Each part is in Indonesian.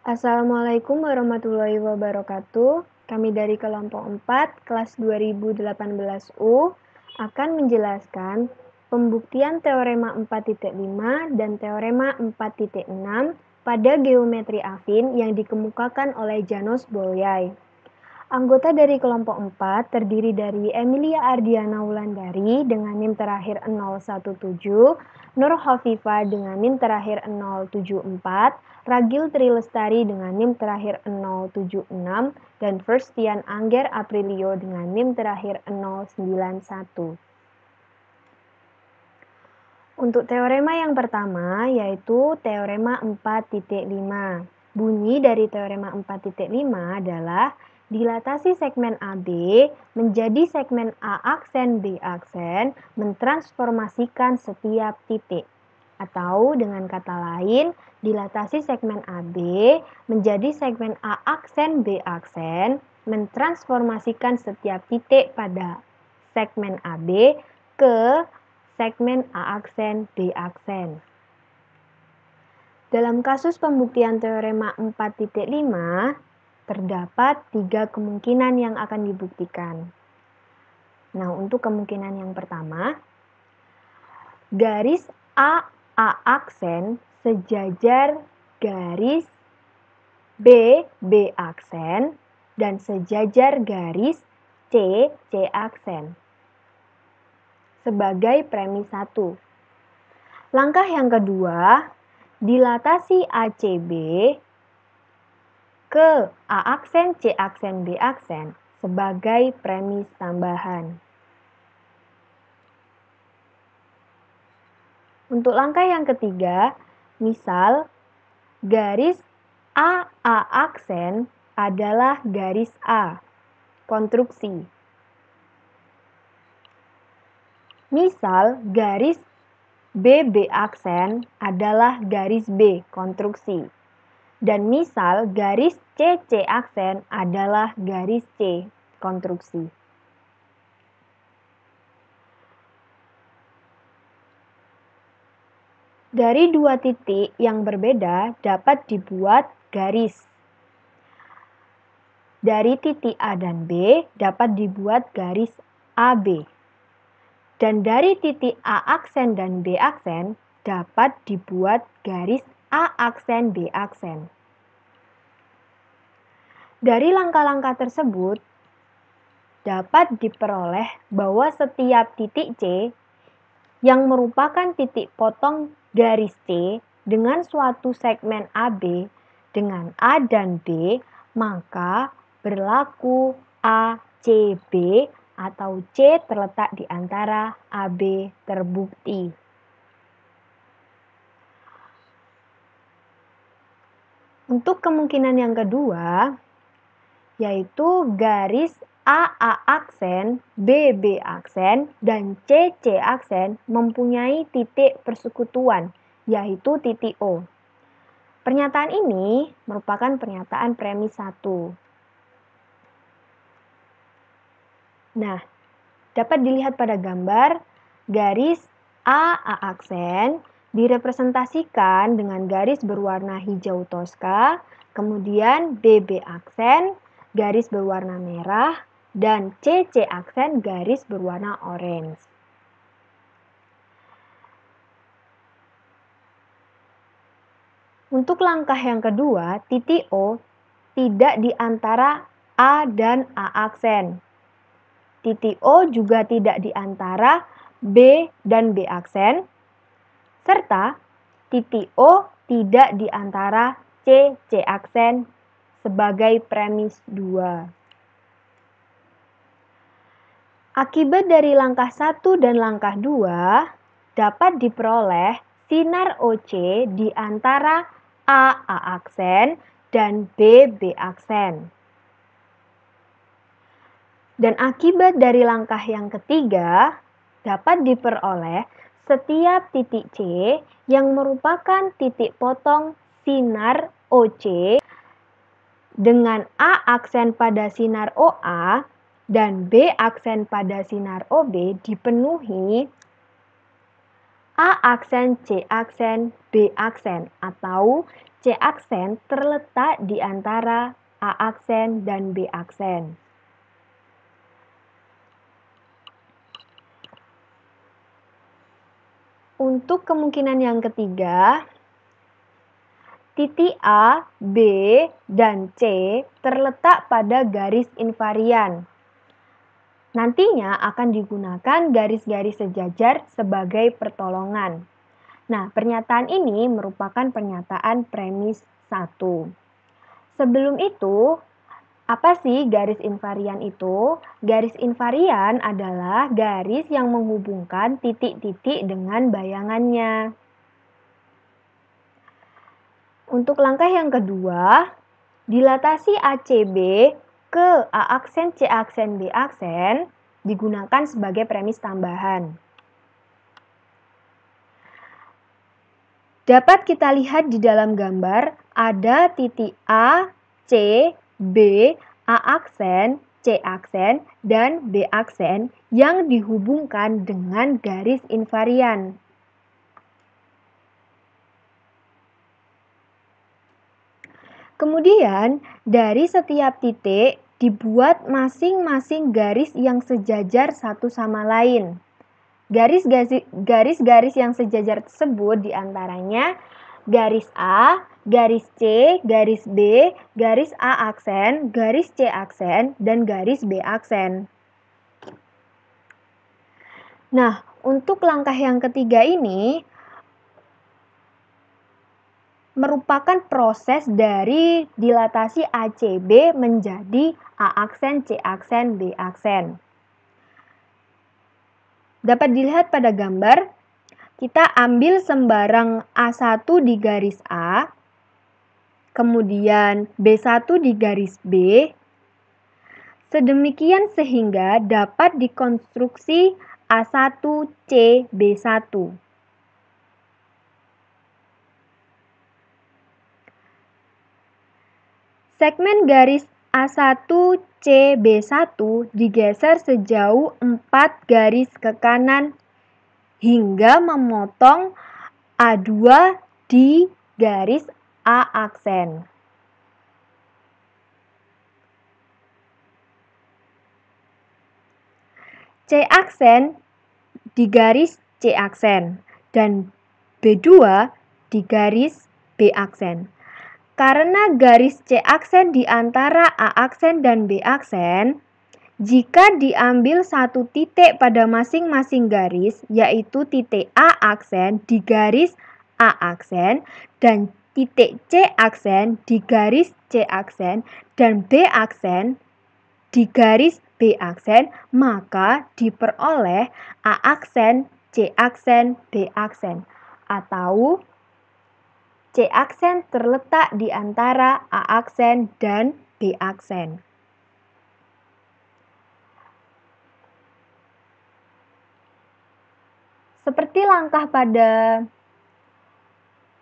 Assalamualaikum warahmatullahi wabarakatuh. Kami dari kelompok 4 kelas 2018U akan menjelaskan pembuktian teorema 4.5 dan teorema 4.6 pada geometri Afin yang dikemukakan oleh Janos Bolyai. Anggota dari kelompok 4 terdiri dari Emilia Ardiana Wulandari dengan NIM terakhir 017, Nur Hovifa dengan NIM terakhir 074, Ragil Tri lestari dengan NIM terakhir 076, dan Firstian Angger Aprilio dengan NIM terakhir 091. Untuk teorema yang pertama yaitu teorema 4.5. Bunyi dari teorema 4.5 adalah Dilatasi segmen AB menjadi segmen A aksen B aksen mentransformasikan setiap titik. Atau dengan kata lain, dilatasi segmen AB menjadi segmen A aksen B aksen mentransformasikan setiap titik pada segmen AB ke segmen A aksen B aksen. Dalam kasus pembuktian teorema 4.5, terdapat tiga kemungkinan yang akan dibuktikan. Nah, untuk kemungkinan yang pertama, garis AA aksen sejajar garis B B aksen dan sejajar garis C C aksen. Sebagai premis satu. Langkah yang kedua, dilatasi ACB ke A aksen, C aksen, B aksen sebagai premis tambahan. Untuk langkah yang ketiga, misal garis A A aksen adalah garis A. Konstruksi. Misal garis B B aksen adalah garis B konstruksi. Dan misal garis CC aksen adalah garis C konstruksi. Dari dua titik yang berbeda dapat dibuat garis. Dari titik A dan B dapat dibuat garis AB. Dan dari titik A aksen dan B aksen dapat dibuat garis A aksen, B aksen. Dari langkah-langkah tersebut, dapat diperoleh bahwa setiap titik C yang merupakan titik potong garis C dengan suatu segmen AB dengan A dan B, maka berlaku ACB atau C terletak di antara AB terbukti. Untuk kemungkinan yang kedua, yaitu garis AA aksen, BB aksen, dan CC aksen mempunyai titik persekutuan, yaitu titik O. Pernyataan ini merupakan pernyataan premis 1. Nah, dapat dilihat pada gambar garis AA aksen, direpresentasikan dengan garis berwarna hijau toska, kemudian BB aksen, garis berwarna merah, dan CC aksen garis berwarna orange. Untuk langkah yang kedua, titik O tidak di antara A dan A aksen. Titik O juga tidak di antara B dan B aksen, serta titik O tidak di antara C, C aksen sebagai premis 2. Akibat dari langkah 1 dan langkah 2 dapat diperoleh sinar OC di antara A, A aksen dan B, B aksen. Dan akibat dari langkah yang ketiga dapat diperoleh setiap titik C yang merupakan titik potong sinar OC dengan A aksen pada sinar OA dan B aksen pada sinar OB dipenuhi A aksen, C aksen, B aksen atau C aksen terletak di antara A aksen dan B aksen. Untuk kemungkinan yang ketiga, titik A, B, dan C terletak pada garis invarian. Nantinya akan digunakan garis-garis sejajar sebagai pertolongan. Nah, pernyataan ini merupakan pernyataan premis 1. Sebelum itu, apa sih garis invarian itu? Garis invarian adalah garis yang menghubungkan titik-titik dengan bayangannya. Untuk langkah yang kedua, dilatasi ACB ke A aksen, C aksen, B aksen digunakan sebagai premis tambahan. Dapat kita lihat di dalam gambar ada titik A, C, B, A aksen, C aksen, dan B aksen yang dihubungkan dengan garis invarian. Kemudian, dari setiap titik dibuat masing-masing garis yang sejajar satu sama lain. Garis-garis yang sejajar tersebut diantaranya garis A, garis C, garis B, garis A aksen, garis C aksen, dan garis B aksen. Nah, untuk langkah yang ketiga ini merupakan proses dari dilatasi ACB menjadi A aksen, C aksen, B aksen. Dapat dilihat pada gambar, kita ambil sembarang A1 di garis A, kemudian B1 di garis B, sedemikian sehingga dapat dikonstruksi a 1 C, b 1 Segmen garis A1CB1 digeser sejauh 4 garis ke kanan hingga memotong A2 di garis A aksen. C aksen di garis C aksen dan B2 di garis B aksen. Karena garis C aksen di antara A aksen dan B aksen, jika diambil satu titik pada masing-masing garis, yaitu titik A aksen di garis A aksen dan titik C aksen di garis C aksen dan B aksen di garis B aksen, maka diperoleh A aksen, C aksen, B aksen atau C aksen terletak di antara A aksen dan B aksen. Seperti langkah pada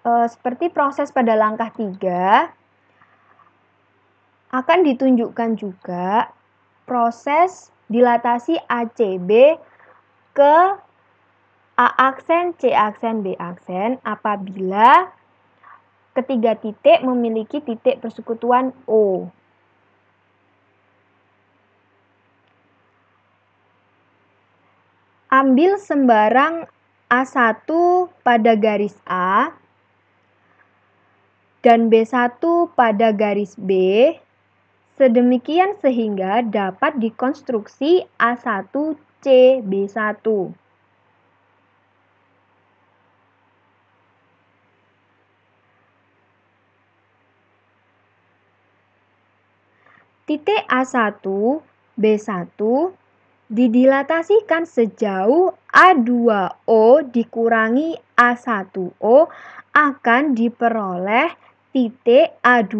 eh, seperti proses pada langkah 3 akan ditunjukkan juga proses dilatasi ACB ke A aksen, C aksen, B aksen apabila ketiga titik memiliki titik persekutuan O. Ambil sembarang A1 pada garis A dan B1 pada garis B sedemikian sehingga dapat dikonstruksi a 1 C b 1 Titik A1, B1 didilatasikan sejauh A2O dikurangi A1O akan diperoleh titik A2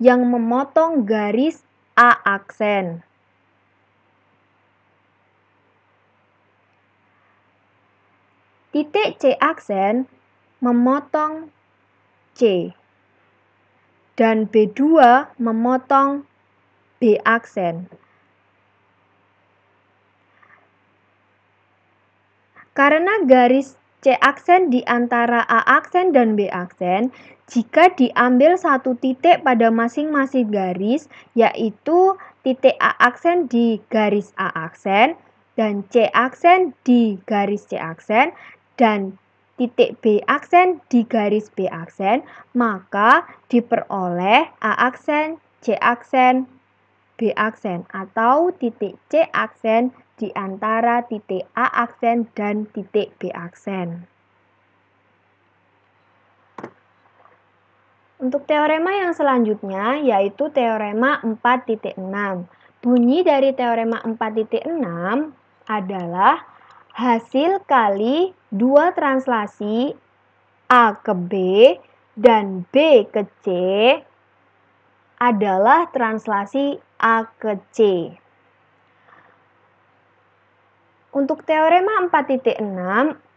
yang memotong garis A aksen. Titik C aksen memotong C dan B2 memotong B aksen. Karena garis C aksen di antara A aksen dan B aksen, jika diambil satu titik pada masing-masing garis, yaitu titik A aksen di garis A aksen, dan C aksen di garis C aksen, dan titik B aksen di garis B aksen, maka diperoleh A aksen, C aksen, B aksen, atau titik C aksen, di antara titik A aksen dan titik B aksen. Untuk teorema yang selanjutnya yaitu teorema 4.6. Bunyi dari teorema 4.6 adalah hasil kali dua translasi A ke B dan B ke C adalah translasi A ke C. Untuk teorema 4.6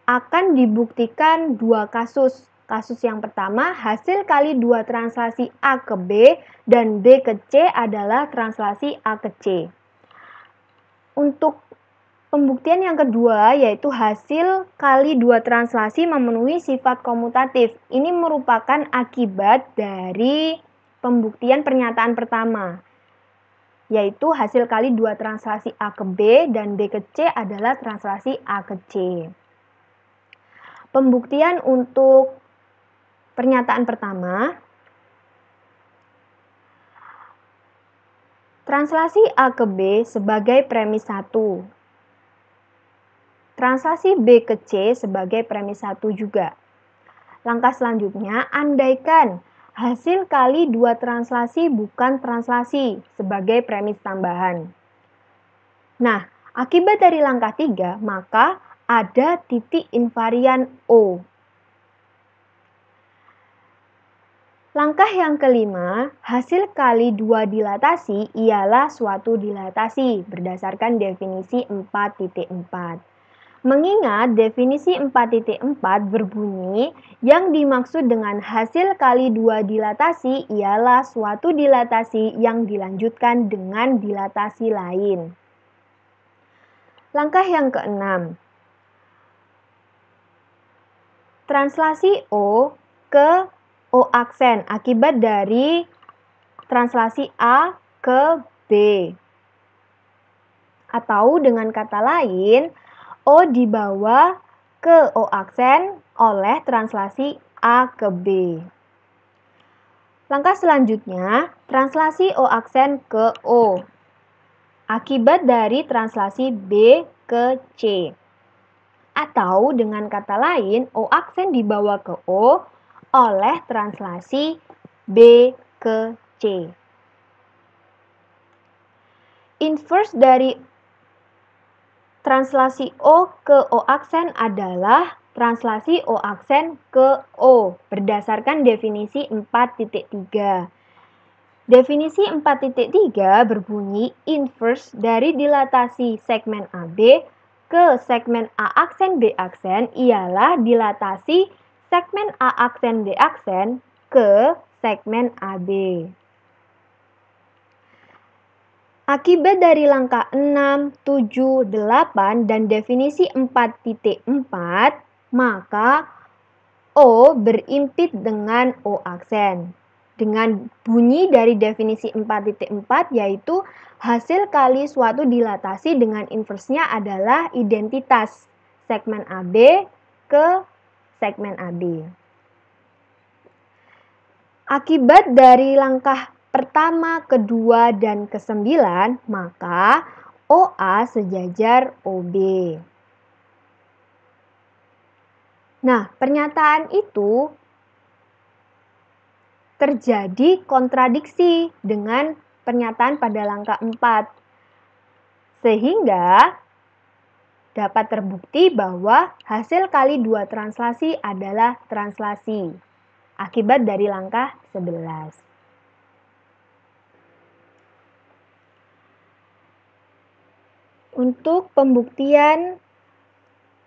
akan dibuktikan dua kasus. Kasus yang pertama, hasil kali dua translasi A ke B dan B ke C adalah translasi A ke C. Untuk Pembuktian yang kedua yaitu hasil kali dua translasi memenuhi sifat komutatif. Ini merupakan akibat dari pembuktian pernyataan pertama yaitu hasil kali dua translasi A ke B dan B ke C adalah translasi A ke C. Pembuktian untuk pernyataan pertama, translasi A ke B sebagai premis 1, translasi B ke C sebagai premis 1 juga. Langkah selanjutnya, andaikan Hasil kali dua translasi bukan translasi sebagai premis tambahan. Nah, akibat dari langkah tiga, maka ada titik invarian O. Langkah yang kelima, hasil kali dua dilatasi ialah suatu dilatasi berdasarkan definisi 4.4. Mengingat definisi 4.4 berbunyi, yang dimaksud dengan hasil kali dua dilatasi ialah suatu dilatasi yang dilanjutkan dengan dilatasi lain. Langkah yang keenam, translasi O ke O aksen akibat dari translasi A ke B. Atau dengan kata lain, O dibawa ke O aksen oleh translasi A ke B. Langkah selanjutnya, translasi O aksen ke O. Akibat dari translasi B ke C. Atau dengan kata lain, O aksen dibawa ke O oleh translasi B ke C. Inverse dari Translasi O ke O aksen adalah translasi O aksen ke O berdasarkan definisi 4.3. Definisi 4.3 berbunyi inverse dari dilatasi segmen AB ke segmen A aksen B aksen ialah dilatasi segmen A aksen B aksen ke segmen AB. Akibat dari langkah 6, 7, 8, dan definisi 4.4, maka O berimpit dengan O aksen. Dengan bunyi dari definisi 4.4 yaitu hasil kali suatu dilatasi dengan inversnya adalah identitas segmen AB ke segmen AB. Akibat dari langkah pertama, kedua, dan kesembilan, maka OA sejajar OB. Nah, pernyataan itu terjadi kontradiksi dengan pernyataan pada langkah 4. Sehingga dapat terbukti bahwa hasil kali dua translasi adalah translasi akibat dari langkah 11. Untuk pembuktian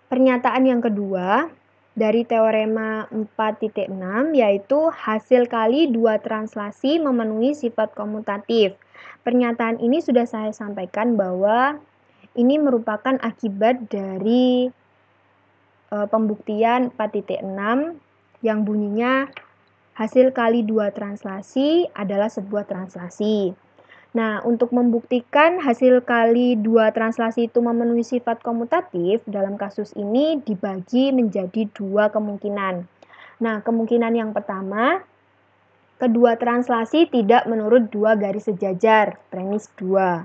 pernyataan yang kedua dari teorema 4.6 yaitu hasil kali dua translasi memenuhi sifat komutatif. Pernyataan ini sudah saya sampaikan bahwa ini merupakan akibat dari e, pembuktian 4.6 yang bunyinya hasil kali dua translasi adalah sebuah translasi. Nah, untuk membuktikan hasil kali dua translasi itu memenuhi sifat komutatif, dalam kasus ini dibagi menjadi dua kemungkinan. Nah, kemungkinan yang pertama, kedua translasi tidak menurut dua garis sejajar, premis dua.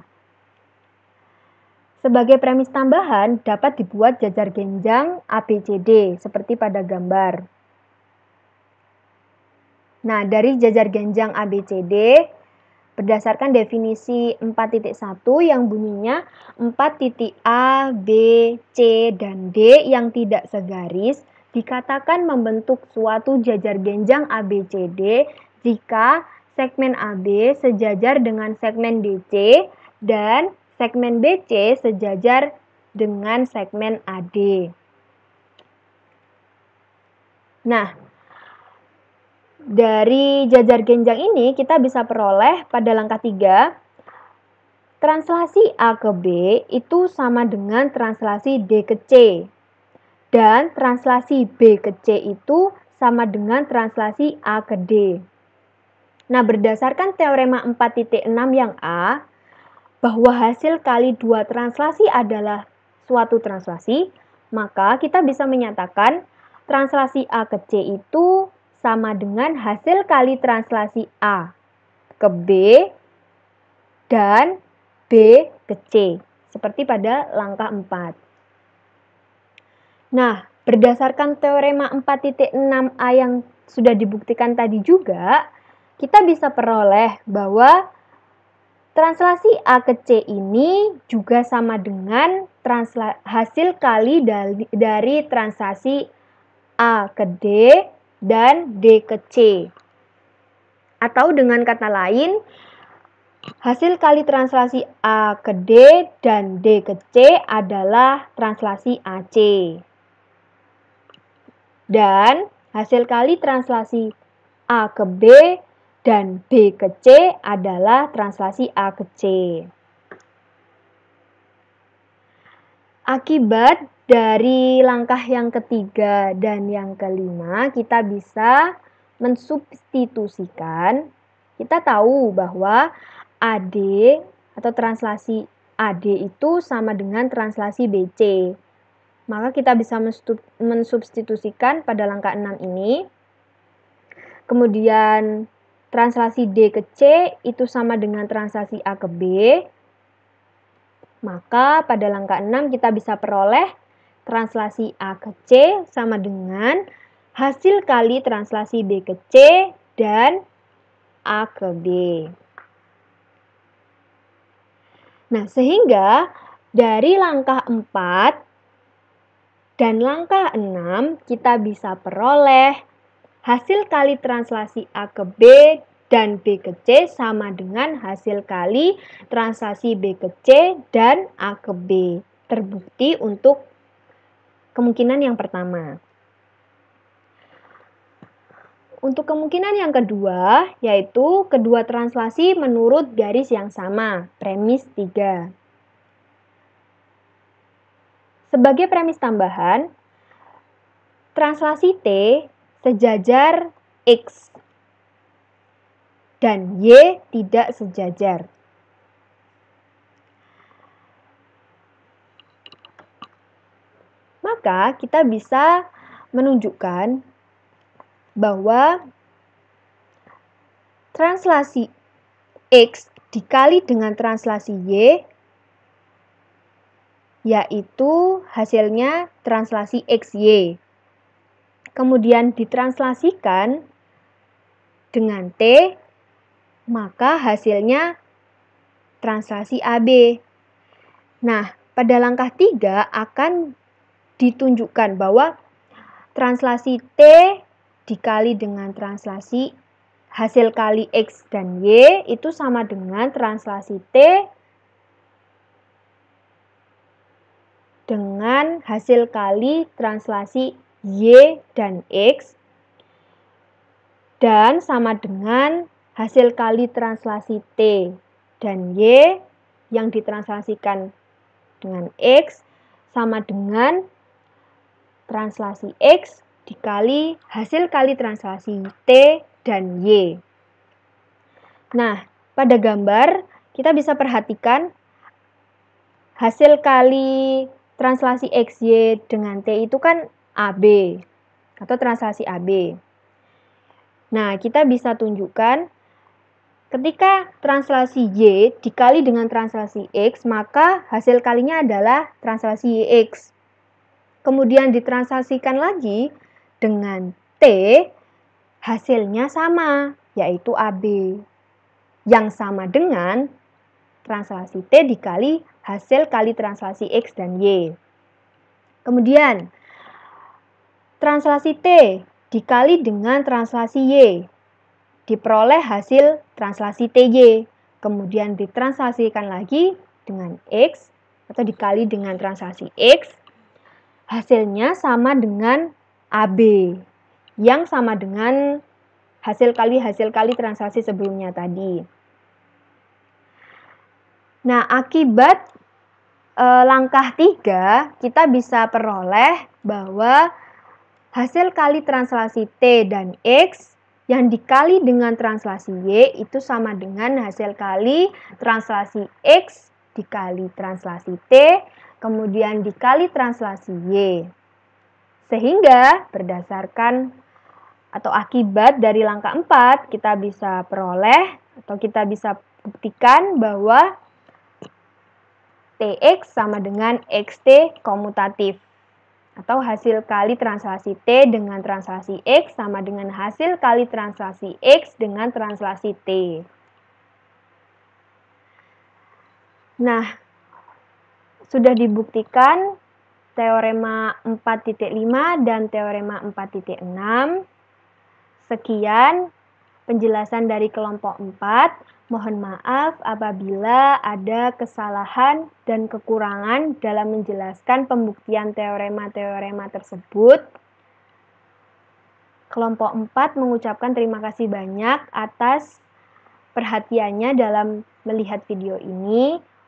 Sebagai premis tambahan, dapat dibuat jajar genjang ABCD seperti pada gambar. Nah, dari jajar genjang ABCD, berdasarkan definisi 4.1 yang bunyinya 4.a, b, c, dan d yang tidak segaris dikatakan membentuk suatu jajar genjang ABCD jika segmen AB sejajar dengan segmen DC dan segmen BC sejajar dengan segmen AD. Nah, dari jajar genjang ini kita bisa peroleh pada langkah 3 translasi A ke B itu sama dengan translasi D ke C. Dan translasi B ke C itu sama dengan translasi A ke D. Nah, berdasarkan teorema 4.6 yang A, bahwa hasil kali dua translasi adalah suatu translasi, maka kita bisa menyatakan translasi A ke C itu sama dengan hasil kali translasi A ke B dan B ke C, seperti pada langkah 4. Nah, berdasarkan teorema 4.6A yang sudah dibuktikan tadi juga, kita bisa peroleh bahwa translasi A ke C ini juga sama dengan hasil kali dari, dari translasi A ke D dan D ke C. Atau dengan kata lain, hasil kali translasi A ke D dan D ke C adalah translasi AC. Dan hasil kali translasi A ke B dan B ke C adalah translasi A ke C. Akibat dari langkah yang ketiga dan yang kelima, kita bisa mensubstitusikan. Kita tahu bahwa AD atau translasi AD itu sama dengan translasi BC. Maka kita bisa mensubstitusikan pada langkah 6 ini. Kemudian translasi D ke C itu sama dengan translasi A ke B. Maka pada langkah 6 kita bisa peroleh translasi A ke C sama dengan hasil kali translasi B ke C dan A ke B. Nah, sehingga dari langkah 4 dan langkah 6 kita bisa peroleh hasil kali translasi A ke B dan B ke C sama dengan hasil kali translasi B ke C dan A ke B. Terbukti untuk Kemungkinan yang pertama. Untuk kemungkinan yang kedua, yaitu kedua translasi menurut garis yang sama, premis 3. Sebagai premis tambahan, translasi T sejajar X dan Y tidak sejajar. maka kita bisa menunjukkan bahwa translasi X dikali dengan translasi Y yaitu hasilnya translasi XY. Kemudian ditranslasikan dengan T, maka hasilnya translasi AB. Nah, pada langkah 3 akan ditunjukkan bahwa translasi T dikali dengan translasi hasil kali X dan Y itu sama dengan translasi T dengan hasil kali translasi Y dan X dan sama dengan hasil kali translasi T dan Y yang ditranslasikan dengan X sama dengan translasi X dikali hasil kali translasi T dan Y. Nah, pada gambar kita bisa perhatikan hasil kali translasi XY dengan T itu kan AB atau translasi AB. Nah, kita bisa tunjukkan ketika translasi Y dikali dengan translasi X, maka hasil kalinya adalah translasi YX kemudian ditransaksikan lagi dengan T, hasilnya sama, yaitu AB. Yang sama dengan translasi T dikali hasil kali translasi X dan Y. Kemudian, translasi T dikali dengan translasi Y. Diperoleh hasil translasi TY. Kemudian ditranslasikan lagi dengan X atau dikali dengan translasi X hasilnya sama dengan AB yang sama dengan hasil kali hasil kali transaksi sebelumnya tadi. Nah, akibat e, langkah 3 kita bisa peroleh bahwa hasil kali translasi T dan X yang dikali dengan translasi Y itu sama dengan hasil kali translasi X dikali translasi T kemudian dikali translasi Y. Sehingga berdasarkan atau akibat dari langkah 4 kita bisa peroleh atau kita bisa buktikan bahwa TX sama dengan XT komutatif atau hasil kali translasi T dengan translasi X sama dengan hasil kali translasi X dengan translasi T. Nah, sudah dibuktikan teorema 4.5 dan teorema 4.6. Sekian penjelasan dari kelompok 4. Mohon maaf apabila ada kesalahan dan kekurangan dalam menjelaskan pembuktian teorema-teorema tersebut. Kelompok 4 mengucapkan terima kasih banyak atas perhatiannya dalam melihat video ini.